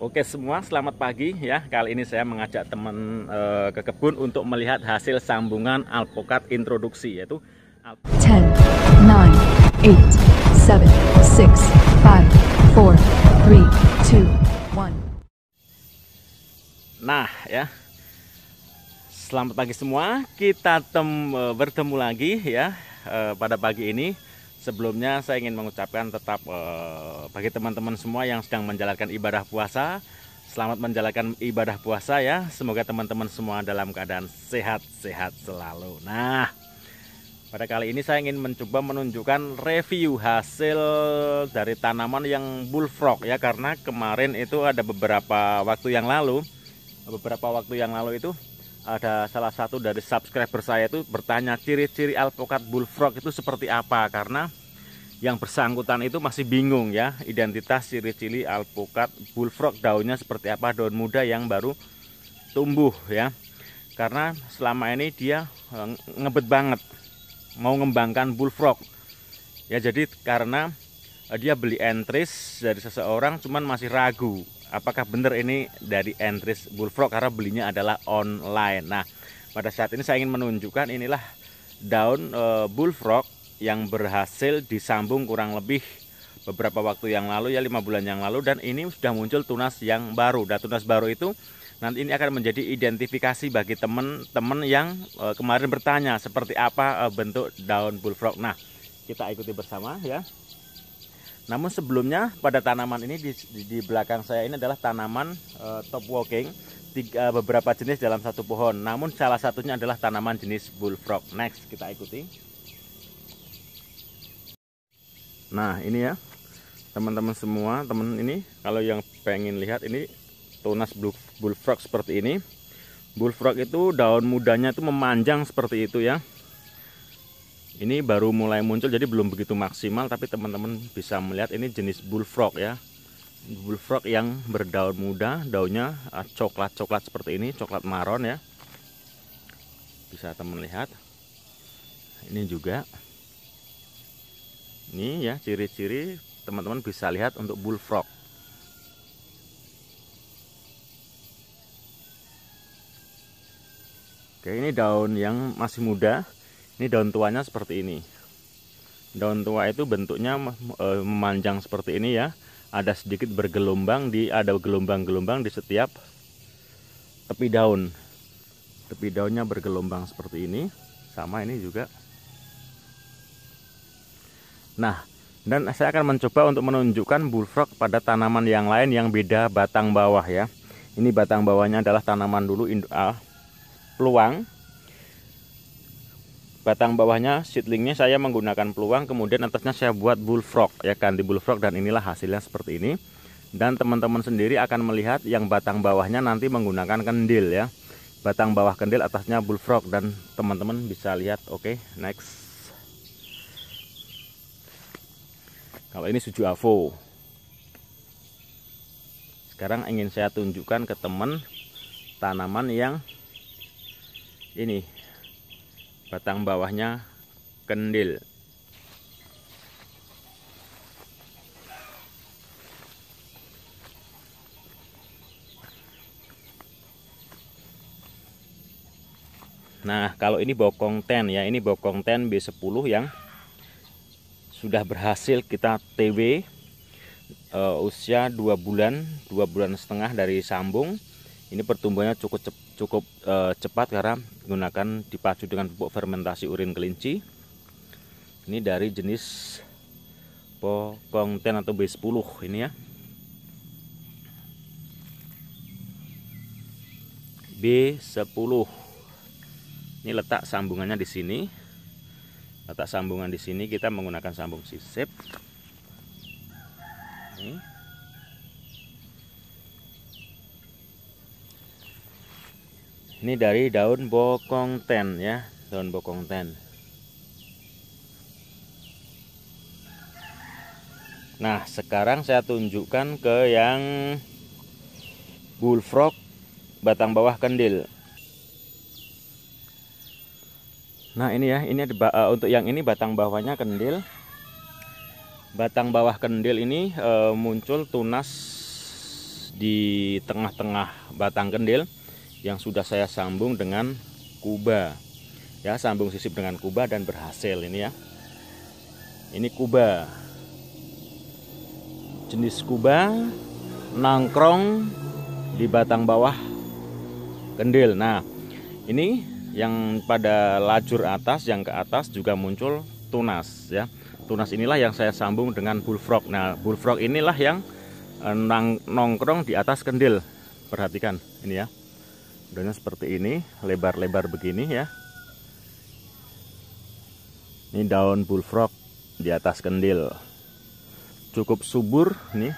Oke semua, selamat pagi ya. Kali ini saya mengajak teman e, eh, ke kebun untuk melihat hasil sambungan alpukat introduksi yaitu 10 9 8 7 6 5 4 3 2 1 Nah, ya. Selamat pagi semua. Kita tem e, bertemu lagi ya e, pada pagi ini Sebelumnya saya ingin mengucapkan tetap eh, bagi teman-teman semua yang sedang menjalankan ibadah puasa, selamat menjalankan ibadah puasa ya. Semoga teman-teman semua dalam keadaan sehat-sehat selalu. Nah, pada kali ini saya ingin mencoba menunjukkan review hasil dari tanaman yang bullfrog ya karena kemarin itu ada beberapa waktu yang lalu beberapa waktu yang lalu itu ada salah satu dari subscriber saya itu bertanya ciri-ciri alpukat bullfrog itu seperti apa karena yang bersangkutan itu masih bingung ya identitas ciri-ciri alpukat bullfrog daunnya seperti apa daun muda yang baru tumbuh ya karena selama ini dia eh, ngebet banget mau ngembangkan bullfrog ya jadi karena eh, dia beli entris dari seseorang cuman masih ragu apakah benar ini dari Entris Bullfrog karena belinya adalah online. Nah, pada saat ini saya ingin menunjukkan inilah daun e, Bullfrog yang berhasil disambung kurang lebih beberapa waktu yang lalu ya lima bulan yang lalu dan ini sudah muncul tunas yang baru. Dan tunas baru itu nanti ini akan menjadi identifikasi bagi teman-teman yang e, kemarin bertanya seperti apa e, bentuk daun Bullfrog. Nah, kita ikuti bersama ya. Namun sebelumnya pada tanaman ini di, di, di belakang saya ini adalah tanaman e, top walking tiga, eh, beberapa jenis dalam satu pohon. Namun salah satunya adalah tanaman jenis bullfrog. Next kita ikuti. Nah ini ya teman-teman semua teman ini kalau yang pengen lihat ini tunas bullfrog seperti ini. Bullfrog itu daun mudanya itu memanjang seperti itu ya ini baru mulai muncul jadi belum begitu maksimal tapi teman-teman bisa melihat ini jenis bullfrog ya bullfrog yang berdaun muda daunnya eh, coklat-coklat seperti ini coklat maron ya bisa teman lihat ini juga ini ya ciri-ciri teman-teman bisa lihat untuk bullfrog Oke ini daun yang masih muda ini daun tuanya seperti ini daun tua itu bentuknya eh, memanjang seperti ini ya ada sedikit bergelombang di ada gelombang-gelombang di setiap tepi daun tepi daunnya bergelombang seperti ini sama ini juga nah dan saya akan mencoba untuk menunjukkan bullfrog pada tanaman yang lain yang beda batang bawah ya ini batang bawahnya adalah tanaman dulu ah, peluang batang bawahnya seedlingnya saya menggunakan peluang kemudian atasnya saya buat bullfrog ya kan di bullfrog dan inilah hasilnya seperti ini dan teman-teman sendiri akan melihat yang batang bawahnya nanti menggunakan kendil ya batang bawah kendil atasnya bullfrog dan teman-teman bisa lihat oke okay, next kalau ini suju avo sekarang ingin saya tunjukkan ke teman tanaman yang ini batang bawahnya kendil Nah, kalau ini bokong ten ya, ini bokong ten B10 yang sudah berhasil kita TW uh, eh, usia 2 bulan, 2 bulan setengah dari sambung. Ini pertumbuhannya cukup cukup uh, cepat karena menggunakan dipacu dengan pupuk fermentasi urin kelinci ini dari jenis pokongten atau B10 ini ya B10 ini letak sambungannya di sini letak sambungan di sini kita menggunakan sambung sisip ini ini dari daun bokong ten ya daun bokong ten nah sekarang saya tunjukkan ke yang bullfrog batang bawah kendil nah ini ya ini ada, uh, untuk yang ini batang bawahnya kendil batang bawah kendil ini uh, muncul tunas di tengah-tengah batang kendil yang sudah saya sambung dengan kuba ya sambung sisip dengan kuba dan berhasil ini ya ini kuba jenis kuba nangkrong di batang bawah kendil nah ini yang pada lajur atas yang ke atas juga muncul tunas ya tunas inilah yang saya sambung dengan bullfrog nah bullfrog inilah yang eh, nongkrong di atas kendil perhatikan ini ya daunnya seperti ini lebar-lebar begini ya ini daun bullfrog di atas kendil cukup subur nih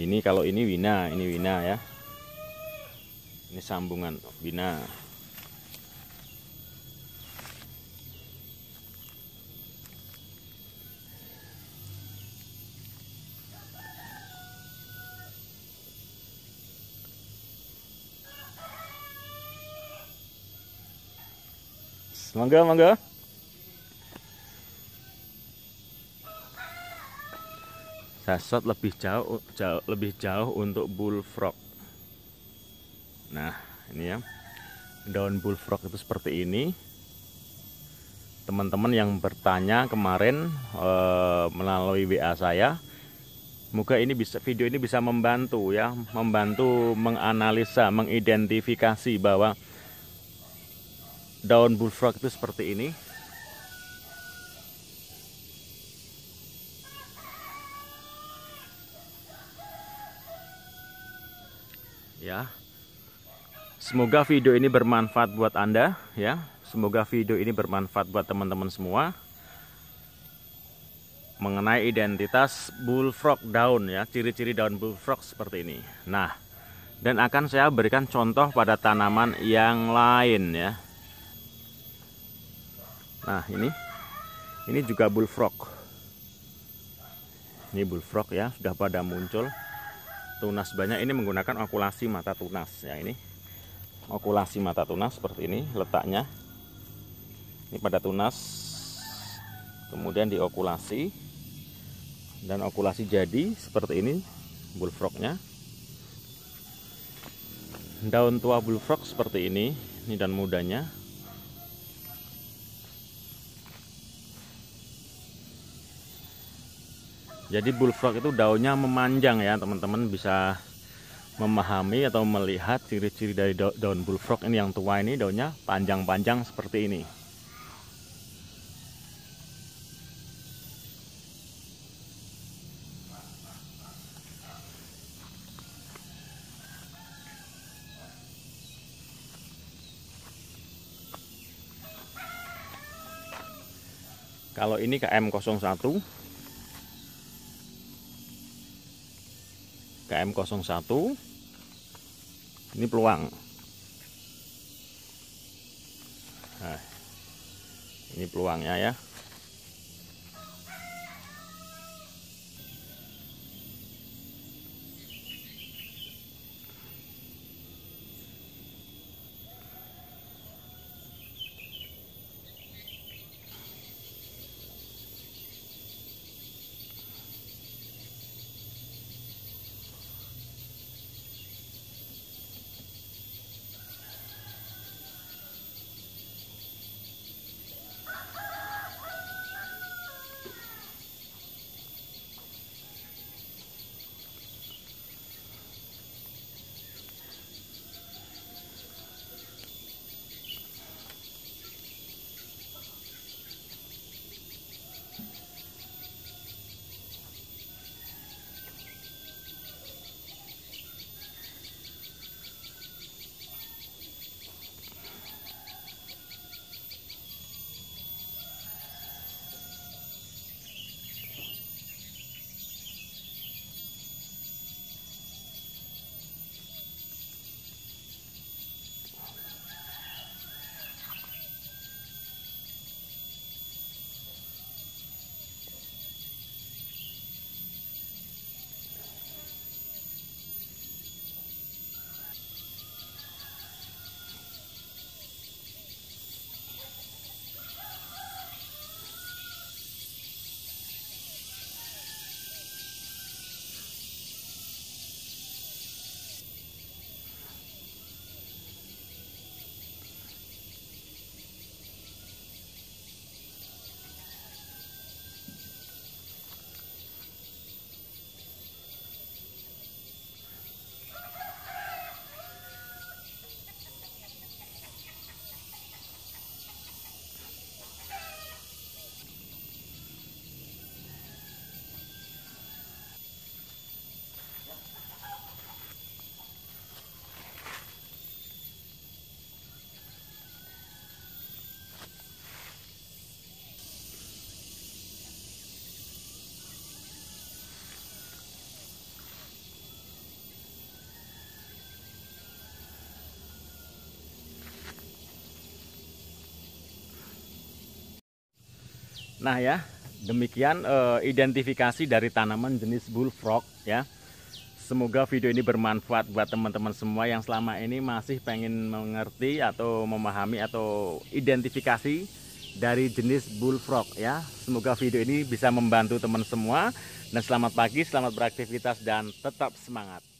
ini kalau ini wina ini wina ya ini sambungan wina Mangga, mangga. Sasot lebih jauh, jauh lebih jauh untuk bullfrog. Nah, ini ya. Daun bullfrog itu seperti ini. Teman-teman yang bertanya kemarin e, melalui WA saya, Moga ini bisa video ini bisa membantu ya, membantu menganalisa, mengidentifikasi bahwa daun bullfrog itu seperti ini ya semoga video ini bermanfaat buat anda ya semoga video ini bermanfaat buat teman-teman semua mengenai identitas bullfrog daun ya ciri-ciri daun bullfrog seperti ini nah dan akan saya berikan contoh pada tanaman yang lain ya Nah ini, ini juga bullfrog. Ini bullfrog ya, sudah pada muncul. Tunas banyak ini menggunakan okulasi mata tunas ya ini. Okulasi mata tunas seperti ini letaknya. Ini pada tunas, kemudian diokulasi dan okulasi jadi seperti ini bullfrognya. Daun tua bullfrog seperti ini, ini dan mudanya Jadi bullfrog itu daunnya memanjang ya, teman-teman bisa memahami atau melihat ciri-ciri dari daun bullfrog ini yang tua ini daunnya panjang-panjang seperti ini. Kalau ini KM01 KM01 ini peluang nah, ini peluangnya ya Nah ya, demikian uh, identifikasi dari tanaman jenis bullfrog ya. Semoga video ini bermanfaat buat teman-teman semua yang selama ini masih pengen mengerti atau memahami atau identifikasi dari jenis bullfrog ya. Semoga video ini bisa membantu teman semua dan selamat pagi, selamat beraktivitas dan tetap semangat.